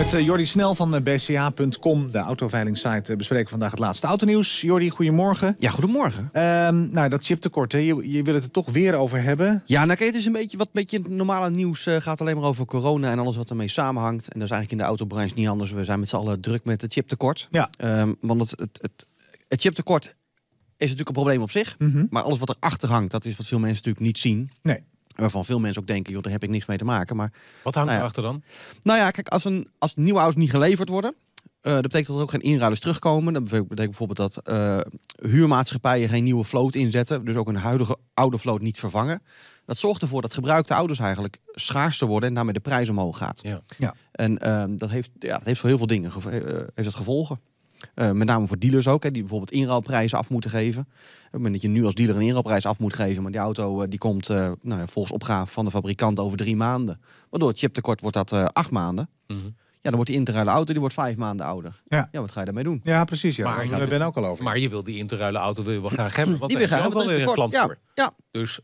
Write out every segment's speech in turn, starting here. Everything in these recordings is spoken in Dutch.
Met eh, Jordi Snel van eh, BCA.com, de autoveiling-site, eh, bespreken we vandaag het laatste autonieuws. Jordi, goedemorgen. Ja, goedemorgen. Ehm, nou, dat chiptekort, Je, je wil het er toch weer over hebben. Ja, nou kijk, het is een beetje wat beetje normale nieuws gaat alleen maar over corona en alles wat ermee samenhangt. En dat is eigenlijk in de autobranche niet anders. We zijn met z'n allen druk met het chiptekort. Ja. Ehm, want het, het, het, chiptekort is natuurlijk een probleem op zich. Mhm. Maar alles wat erachter hangt, dat is wat veel mensen natuurlijk niet zien. Nee. Waarvan veel mensen ook denken, joh, daar heb ik niks mee te maken. Maar, Wat hangt nou erachter dan? Nou ja, kijk, als, een, als nieuwe auto's niet geleverd worden... Eh, dat betekent dat er ook geen inruilers terugkomen. Dat betekent bijvoorbeeld dat eh, huurmaatschappijen geen nieuwe vloot inzetten. Dus ook een huidige oude vloot niet vervangen. Dat zorgt ervoor dat gebruikte auto's eigenlijk schaarster worden en daarmee de prijs omhoog gaat. Ja. ja. En ehm, dat, heeft, ja, dat heeft voor heel veel dingen eh, heeft het gevolgen. Eh, met name voor dealers ook, hè, die bijvoorbeeld inruilprijzen af moeten geven. Op het dat je nu als dealer een inruilprijs af moet geven, maar die auto eh, die komt eh, nou ja, volgens opgave van de fabrikant over drie maanden. Waardoor het chiptekort wordt dat acht maanden. Mhm. Ja, dan wordt die interruile auto die wordt vijf maanden ouder. Ja. wat ga je daarmee doen? Ja, precies. Ja. Maar, ben ook al over. Maar je wil die interruile auto wil je wel graag hebben. Want die wil je wel een klant ja, voor. Ja. Dus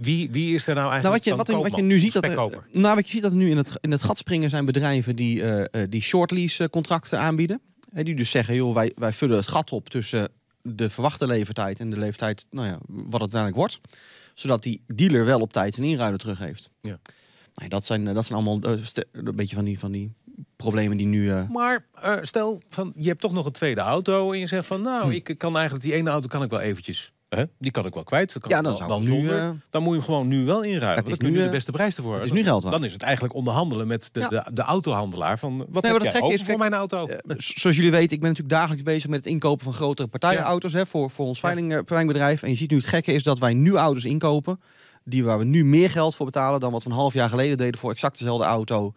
wie, wie is er nou, nou eigenlijk nou, wat je, wat, wat je nu ziet dat er, Nou, wat je ziet dat nu in het, in het gat springen zijn bedrijven die, uh, die short lease contracten aanbieden die dus zeggen, joh, wij, wij vullen het gat op tussen de verwachte leeftijd en de leeftijd, nou ja, wat het uiteindelijk wordt. Zodat die dealer wel op tijd een inruider terug heeft. Ja. Nou, dat, zijn, eh, dat zijn allemaal eh, een beetje van die, van die problemen die nu. Eh, maar stel, van, je hebt toch nog een tweede auto en je zegt van nou, hmm. ik kan eigenlijk die ene auto kan ik wel eventjes die kan ik wel kwijt. dan, nu, eh, dan moet je hem gewoon nu wel inruilen. Dat is nu de beste prijs ervoor. is nu geld waard. Dan is het eigenlijk onderhandelen met de, de, de, autohandelaar. Van, wat heb voor mijn auto? Eh, zoals jullie weten, ik ben natuurlijk dagelijks bezig met het inkopen van grotere partijenauto's. Ja. voor, voor ons veiling, eh, veilingbedrijf. En je ziet nu het gekke is dat wij nu auto's inkopen die waar we nu meer geld voor betalen dan wat we een half jaar geleden deden voor exact dezelfde auto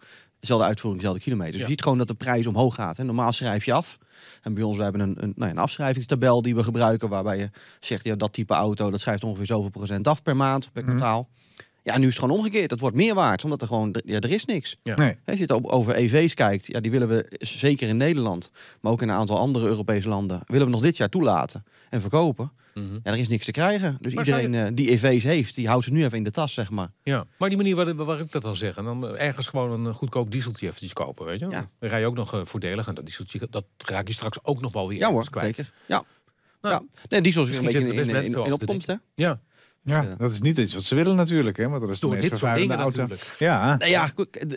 dezelfde uitvoering, dezelfde kilometer. Dus je ziet gewoon dat de prijs omhoog gaat. En normaal schrijf je af. En bij ons we hebben een, een, nou, een afschrijvingstabel die we gebruiken, waarbij je zegt, ja, dat type auto, dat schrijft ongeveer zoveel procent af per maand, per mhm. kwartaal. Ja, nu is het gewoon omgekeerd. Dat wordt meer waard, omdat er gewoon ja, er is niks. Nee. Als je het over EV's kijkt, ja, die willen we zeker in Nederland, maar ook in een aantal andere Europese landen, willen we nog dit jaar toelaten en verkopen. Mhm. Ja, er is niks te krijgen. Dus iedereen eh, die EV's heeft, die houdt ze nu even in de tas, zeg maar. Ja, maar die manier waar, ik dat dan zeg, en dan eh, ergens gewoon een eh, goedkoop dieseltje eventjes kopen, weet je? Ja. Dan rij je ook nog voordelig en dat dieseltje, dat raak je straks ook nog wel weer ja, hoor, kwijt. Zeker. Ja. Nou, ja. Nee, diesel is weer een beetje in, in opkomst, hè? Ja. Ja, dus, eh, dat is niet iets wat ze willen natuurlijk, hè? Want dat is de meest vervuilende auto. Ja, nou ja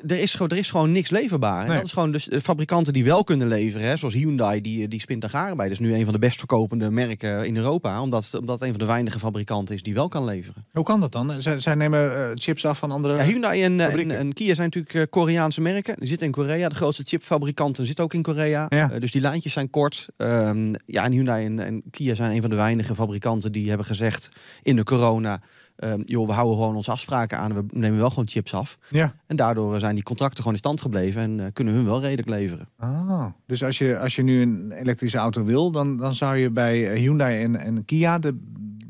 er, is, er is gewoon niks leverbaar. En Dat is gewoon dus fabrikanten die wel kunnen leveren, hè? zoals Hyundai, die, eh, die spint daar garen bij. Dat is nu een van de best verkopende merken in Europa, omdat, omdat een van de weinige fabrikanten is die wel kan leveren. Hoe kan dat dan? ze zij nemen eh, chips af van andere. Hyundai en, en, Kia zijn natuurlijk Koreaanse merken. Die zitten in Korea. De grootste chipfabrikanten zitten ook in Korea. Ja. dus die lijntjes zijn kort. Ehm, ja, en Hyundai en, en Kia zijn een van de weinige fabrikanten die hebben gezegd in de corona Ehm, joh, we houden gewoon onze afspraken aan. We nemen wel gewoon chips af. Ja. En daardoor eh, zijn die contracten gewoon in stand gebleven en eh, kunnen hun wel redelijk leveren. Ah, dus als je, als je nu een elektrische auto wil, dan, dan zou je bij eh, Hyundai en, en Kia de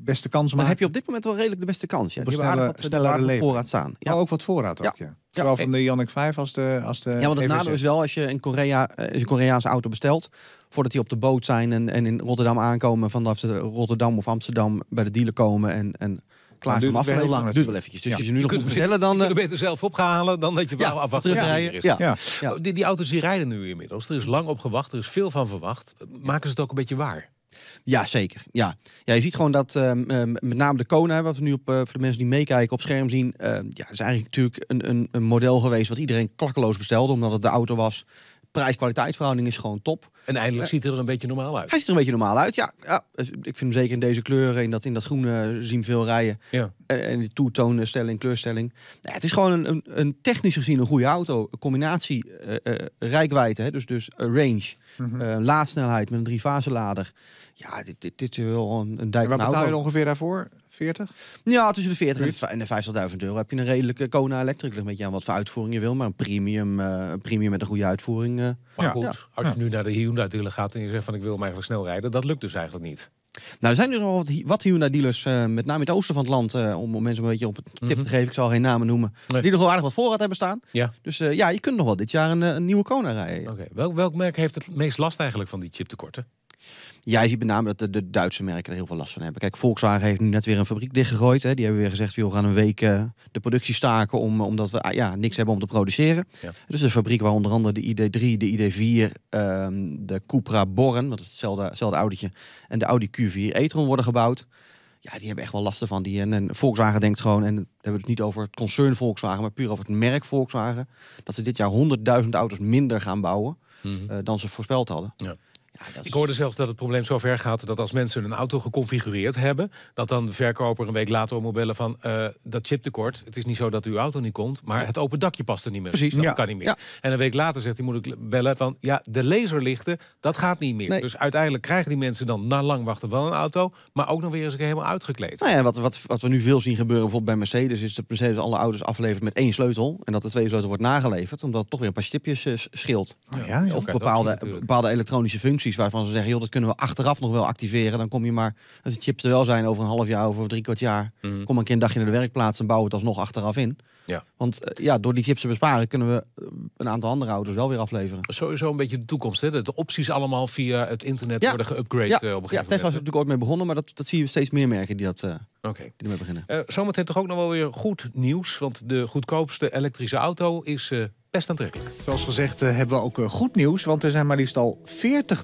beste kans maken. Dan heb je op dit moment wel redelijk de beste kans. Ja. Je hebt aardig wat, voorraad staan. Ja. Oh, ook wat voorraad ook, ja. ja. van de Yannick 5 als de als de Ja, want het nadeel is wel als je een, Korea, eh, een Koreaanse auto bestelt... voordat die op de boot zijn en, en in Rotterdam aankomen... vanaf Rotterdam of Amsterdam bij de dealer komen en... en klaar is af. Heel lang. Het wel eventjes. Dus als je nu nog moet bestellen, dan... Je eh, beter zelf opgehalen dan dat je wel ja, afwachten. Ja. ja. Oh, die, die auto's die rijden nu inmiddels. Er is lang op gewacht. Er is veel van verwacht. Maken ze het ook een beetje waar? Ja, zeker. Ja. ja, je ziet gewoon dat ehm, ehm, met name de Kona, wat we nu op, eh, voor de mensen die meekijken op scherm zien, uh, ja, is eigenlijk natuurlijk een, een, een model geweest wat iedereen klakkeloos bestelde, omdat het de auto was prijs-kwaliteitsverhouding is gewoon top. En eindelijk ziet hij er een beetje normaal uit. Hij ziet er een beetje normaal uit, ja. ja. Dus ik vind hem zeker in deze kleuren, in dat, in dat groene eh, zien veel rijden. Ja. En, en die toetoonstelling, kleurstelling. Ja, het is gewoon een, een, een, technisch gezien een goede auto. combinatie uh, rijkwijde, hè, dus, dus range, mhm. laadsnelheid met een fase lader. Ja, dit, dit, dit is wel een, een dijk en wat betaal je ongeveer daarvoor? 40? Ja, tussen de 40 en de 50.000 hm. euro heb je een redelijke Kona Electric. Ligt een beetje aan wat voor uitvoering je wil, maar een premium, eh, een premium met een goede uitvoering. Eh. Maar goed, als je nu naar de Hyundai dealer gaat en je zegt van ik wil hem eigenlijk snel rijden, dat lukt dus eigenlijk niet. Nou, er zijn er dus nog wat Hyundai-dealers, eh, met name in het oosten van het land, om, mensen een beetje op het tip te mhm. geven. Ik zal geen namen noemen. Die nog wel aardig wat voorraad hebben staan. Ja. Dus ja, je kunt nog wel dit jaar een, een nieuwe Kona rijden. Welk, welk merk heeft het meest last eigenlijk van die chiptekorten? Ja, ziet met name dat de, Duitse merken er heel veel last van hebben. Kijk, Volkswagen heeft nu net weer een fabriek dichtgegooid. Hè. Die hebben weer gezegd, we gaan een week eh, de productie staken om, omdat we ah, ja, niks hebben om te produceren. Ja. Dus de fabriek waar onder andere de ID3, de ID4, ehm, de Cupra Born, dat is hetzelfde, hetzelfde autootje, en de Audi Q4 e-tron worden gebouwd. Ja, die hebben echt wel lasten van die. En, Volkswagen denkt gewoon, en hebben we het niet over het concern Volkswagen, maar puur over het merk Volkswagen, dat ze dit jaar 100.000 auto's minder gaan bouwen mhm. eh, dan ze voorspeld hadden. Ja. Ik hoorde zelfs dat het probleem zo ver gaat dat als mensen een auto geconfigureerd hebben, dat dan de verkoper een week later moet bellen van uh, dat chiptekort. Het is niet zo dat uw auto niet komt, maar het open dakje past er niet meer. Precies, dat kan niet meer. En een week later zegt hij moet ik bellen van ja, de laserlichten, dat gaat niet meer. Dus uiteindelijk krijgen die mensen dan na lang wachten wel een auto, maar ook nog weer eens helemaal uitgekleed. Nou ja, wat, wat, wat we nu veel zien gebeuren bijvoorbeeld bij Mercedes is dat Mercedes alle auto's aflevert met één sleutel en dat de tweede sleutel wordt nageleverd omdat het toch weer een paar stipjes eh, scheelt. Oh ja, of bepaalde, bepaalde elektronische functies waarvan ze zeggen, joh, dat kunnen we achteraf nog wel activeren. Dan kom je maar, als de chips er wel zijn over een half jaar of over drie kwart jaar, mhm. kom een keer een dagje naar de werkplaats en bouw het alsnog achteraf in. Ja. Want eh, ja, door die chips te besparen kunnen we eh, een aantal andere auto's wel weer afleveren. Sowieso een beetje de toekomst, hè? Dat de opties allemaal via het internet worden geüpgrade ja. Eh, op ja, Ja, Tesla is natuurlijk ooit mee begonnen, maar dat, dat zie je steeds meer merken die dat... Uh, Oké. Okay. beginnen. beginnen. Uh, zometeen toch ook nog wel weer goed nieuws. Want de goedkoopste elektrische auto is best aantrekkelijk. Zoals gezegd eh, hebben we ook eh, goed nieuws, want er zijn maar liefst al 40.000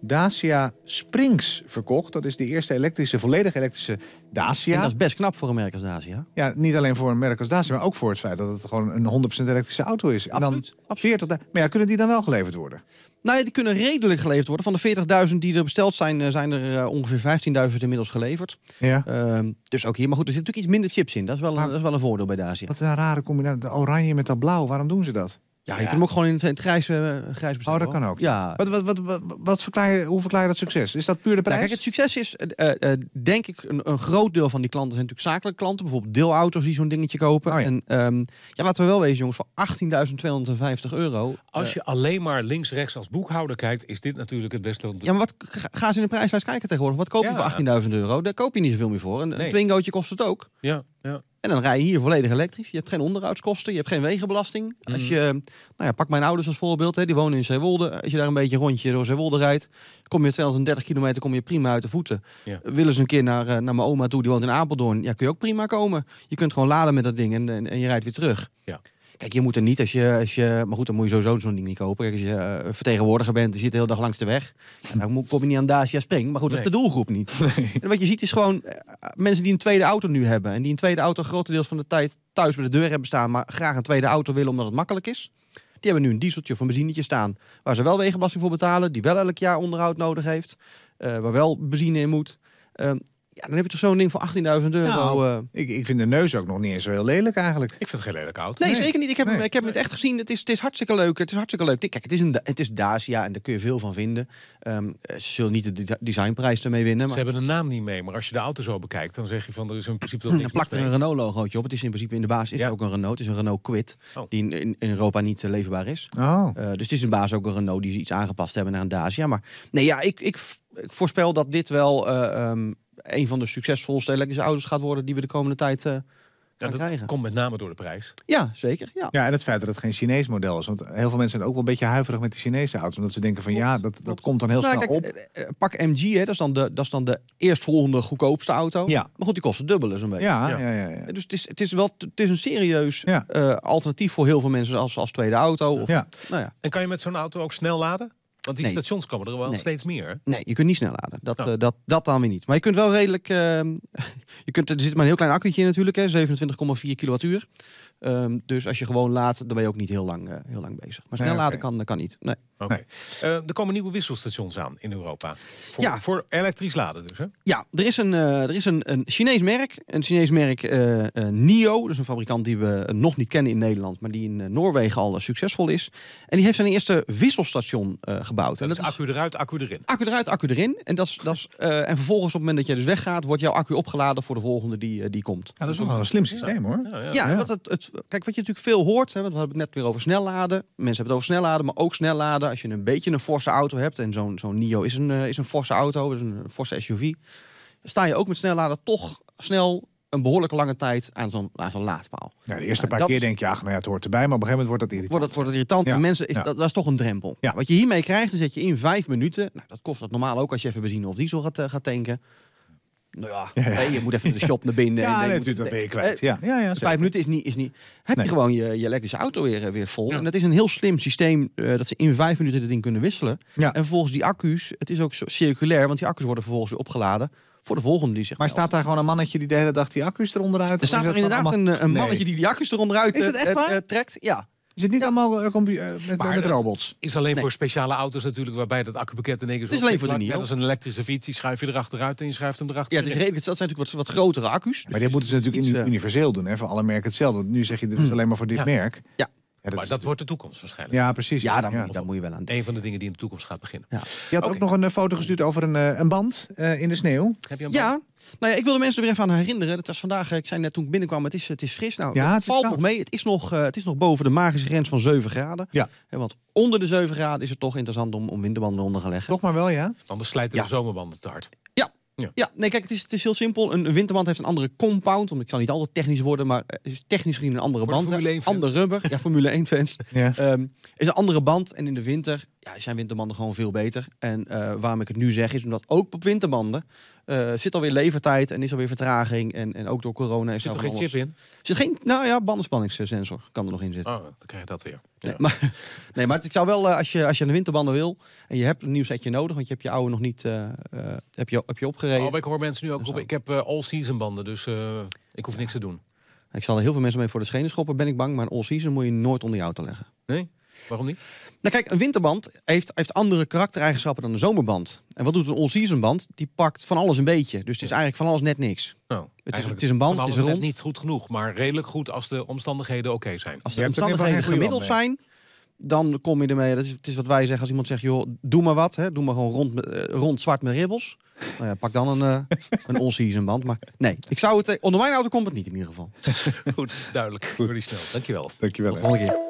Dacia Springs verkocht. Dat is de eerste elektrische, volledig elektrische Dacia. En dat is best knap voor een merk als Dacia. Ja, niet alleen voor een merk als Dacia, maar ook voor het feit dat het gewoon een 100% elektrische auto is. En dan 40, maar ja, kunnen die dan wel geleverd worden? Nou die kunnen redelijk geleverd worden. Van de 40.000 die er besteld zijn, eh, zijn er eh, ongeveer 15.000 inmiddels geleverd. Ja. Ehm, dus ook hier. Maar goed, er zit natuurlijk iets minder chips in. Dat is wel een, dat is wel een voordeel bij Dacia. Wat een rare combinatie. De oranje met dat blauw, waarom doen ze dat? Ja, je kunt hem ook gewoon in het, in grijs, eh, grijs bestellen. Oh, dat kan ook. Ja. Wat, wat, wat, wat, verklaar hoe verklaar je dat succes? Is dat puur de nou, prijs? kijk, het succes is, eh, eh, denk ik, een, een, groot deel van die klanten zijn natuurlijk zakelijke klanten. Bijvoorbeeld deelauto's die zo'n dingetje kopen. Oh en ehm, ja, laten we wel wezen, jongens, voor 18.250 euro. Als je alleen maar links-rechts als boekhouder kijkt, is dit natuurlijk het beste. Ja, maar wat, ga ze in de prijslijst kijken tegenwoordig. Wat koop je voor 18.000 euro? Daar koop je niet zoveel meer voor. Een, nee. Twingootje kost het ook. Ja, ja. En dan rij je hier volledig elektrisch. Je hebt geen onderhoudskosten, je hebt geen wegenbelasting. Als mhm. je, nou ja, pak mijn ouders als voorbeeld, hè, die wonen in Zeewolde. Als je daar een beetje rondje door Zeewolde rijdt, kom je 230 kilometer kom je prima uit de voeten. Ja. Willen ze een keer naar, eh, naar mijn oma toe, die woont in Apeldoorn, ja, kun je ook prima komen. Je kunt gewoon laden met dat ding en, en, en je rijdt weer terug. Ja. Kijk, je moet er niet als je, als je maar goed, dan moet je sowieso zo'n ding niet kopen. Kijk, als je eh, vertegenwoordiger bent, je zit de hele dag langs de weg. En dan kom je niet aan Dacia Spring. Maar goed, dat is de doelgroep niet. En wat je ziet is gewoon eh, mensen die een tweede auto nu hebben. En die een tweede auto grotendeels van de tijd thuis bij de deur hebben staan. Maar graag een tweede auto willen omdat het makkelijk is. Die hebben nu een dieseltje of een benzinetje staan. Waar ze wel wegenbelasting voor betalen. Die wel elk jaar onderhoud nodig heeft. Eh, waar wel benzine in moet. Ehm, ja, dan heb je toch zo'n ding voor 18.000 euro. Nou, eh. ik, ik vind de neus ook nog niet eens zo heel lelijk eigenlijk. Ik vind het geen lelijk auto Nee, zeker niet. Ik heb, ik heb het echt gezien. Het is, het is hartstikke leuk. Het is hartstikke leuk. Kijk, het is, een, het is Dacia en daar kun je veel van vinden. Ehm, eh, ze zullen niet de designprijs ermee winnen. Maar... Ze hebben de naam niet mee. Maar als je de auto zo bekijkt, dan zeg je van er is in principe hm, Dan plakt er een Renault logootje op. Het is in principe in de baas is ja. ook een Renault. Het is een Renault Quid. Oh. Die in, in, Europa niet eh, leverbaar is. Oh. dus het is in baas ook een Renault die ze iets aangepast hebben naar een Dacia. Maar nee, ja, ik, ik, voorspel dat dit wel... Ehm, een van de succesvolste elektrische auto's gaat worden die we de komende tijd uh, krijgen. komt met name door de prijs. Ja, zeker. Ja. ja, en het feit dat het geen Chinees model is. Want heel veel mensen zijn ook wel een beetje huiverig met de Chinese auto's. Omdat ze denken van ja, dat, dat komt dan heel nou, snel op. Eh, eh, pak MG, hè, dat, is dan de, dat is dan de eerstvolgende goedkoopste auto. Ja. Maar goed, die kost het dubbele zo'n beetje. Ja, ja. Ja, Dus het is, het is wel het is een serieus alternatief voor heel veel mensen als, als tweede auto. Of, Nou ja. En kan je met zo'n auto ook snel laden? Want die stations komen er wel steeds meer. Nee, je kunt niet snel laden. Dat, oh. eh, dat, dat dan weer niet. Maar je kunt wel redelijk... Ehm, je kunt, er zit maar een heel klein accu'tje in natuurlijk, 27,4 kilowattuur. Ehm, dus als je gewoon laat, dan ben je ook niet heel lang, eh, heel lang bezig. Maar snel laden kan, kan niet. Nee. Eh, er komen nieuwe wisselstations aan in Europa. Voor, ja. voor elektrisch laden dus. Hè? Ja, er is, een, eh, er is een, een Chinees merk. Een Chinees merk NIO. Dus een fabrikant die we nog niet kennen in Nederland. Maar die in Noorwegen al succesvol is. En die heeft zijn eerste wisselstation gebouwd. en dat is accu eruit, accu erin. Accu eruit, accu erin. En, dat is, en vervolgens op het moment dat jij dus weggaat, wordt jouw accu opgeladen voor de volgende die, die komt. Ja, dat is ook wel een slim systeem hoor. Ja, wat het, het kijk, wat je natuurlijk veel hoort, hè, want we hebben het net weer over snelladen. Mensen hebben het over snelladen, maar ook snelladen. Als je een beetje een forse auto hebt, en zo'n zo'n NIO is een, eh, is een forse auto, is dus een forse SUV. Sta je ook met snelladen toch snel een behoorlijke lange tijd aan zo'n zo'n laadpaal. Ja, de eerste nou, paar keer denk je, ach, nou ja, het hoort erbij, maar op een gegeven moment wordt dat irritant. Wordt het, wordt irritant en mensen, is, dat, dat, is toch een drempel. Ja. Wat je hiermee krijgt, is dat je in vijf minuten, nou, dat kost dat normaal ook als je even benzine of diesel gaat, uh, gaat tanken, nou ja, je moet even de shop naar binnen. ja, nee, natuurlijk, dat ben je kwijt. Ja, ja, ja, vijf minuten is niet... Is niet heb je gewoon je, je, elektrische auto weer, eh, weer vol. En dat is een heel slim systeem eh, dat ze in vijf minuten het ding kunnen wisselen. En volgens die accu's, het is ook circulair, want die accu's worden vervolgens weer opgeladen voor de volgende die zich Maar staat daar gewoon een mannetje die de hele dag die accu's eronder uit? Er staat er inderdaad een, eh, een, mannetje die die accu's eronder uit trekt. Ja zit niet allemaal uh, met, met robots. is alleen voor speciale auto's natuurlijk, waarbij dat accupakket in één keer Het is alleen voor de NIO. Dat is een elektrische fiets, die schuif je erachteruit en je schuift hem erachter. Ja, het is dat zijn natuurlijk wat, wat grotere accu's. Maar dus dit moeten ze natuurlijk eh, universeel doen, hè? voor alle merken hetzelfde. nu zeg je, dit is hm. alleen maar voor dit merk. Ja dat maar dat wordt de toekomst waarschijnlijk. Ja, precies. Ja, dan, moet je wel aan Een van de dingen die in de toekomst gaat beginnen. Ja. Je had ook nog een eh, foto gestuurd over een, eh, een band eh, in de sneeuw. Heb je een Ja. Nou ja, ik wil de mensen er weer even aan herinneren. Dat was vandaag, ik zei net toen ik binnenkwam, het is, het is fris. Nou, het, valt nog mee. Het is nog, het is nog boven de magische grens van 7 graden. Ja. want onder de 7 graden is het toch interessant om, om winterbanden onder te leggen. Toch maar wel, ja. Anders slijten de zomerbanden te hard. Ja. ja, nee, kijk, het is, het is heel simpel. Een winterband heeft een andere compound. Omdat ik zal niet altijd technisch worden, maar is technisch gezien een andere band. Een ander rubber. Ja, Formule 1 fans. ja. Ehm, is een andere band. En in de winter ja, zijn winterbanden gewoon veel beter. En eh, waarom ik het nu zeg, is omdat ook op winterbanden uh, zit alweer levertijd en is alweer vertraging. En, en ook door corona. Is zit er geen chip in? Zit geen, nou ja, bandenspanningssensor kan er nog in zitten. Oh, dan krijg je dat weer. Nee, ja. maar, nee, maar ik zou wel, eh, als je, als je een winterbanden wil en je hebt een nieuw setje nodig, want je hebt je oude nog niet uh, heb je, heb je opgereden. Oh, ik hoor mensen nu ook roepen, ik heb all-season banden, dus ik hoef niks te doen. Ik zal er heel veel mensen mee voor de schenen schoppen, ben ik bang. Maar een all-season moet je nooit onder je auto leggen. Nee? Waarom niet? Nou kijk, een winterband heeft, heeft andere karaktereigenschappen dan een zomerband. En wat doet een all-season band? Die pakt van alles een beetje. Dus het is eigenlijk van alles net niks. Oh, het, is, het is een band, is rond. niet goed genoeg, maar redelijk goed als de omstandigheden oké zijn. Als de omstandigheden gemiddeld zijn, dan kom je ermee. Dat is, het is wat wij zeggen als iemand zegt, joh, doe maar wat. Hè, doe maar gewoon rond, eh, rond zwart met ribbels. Nou ja, pak dan een, uh, een all-season band. Maar nee, ik zou het, eh, onder mijn auto komt het niet in ieder geval. Goed, duidelijk. Goed. Very snel. Dankjewel. Dankjewel. Tot volgende keer.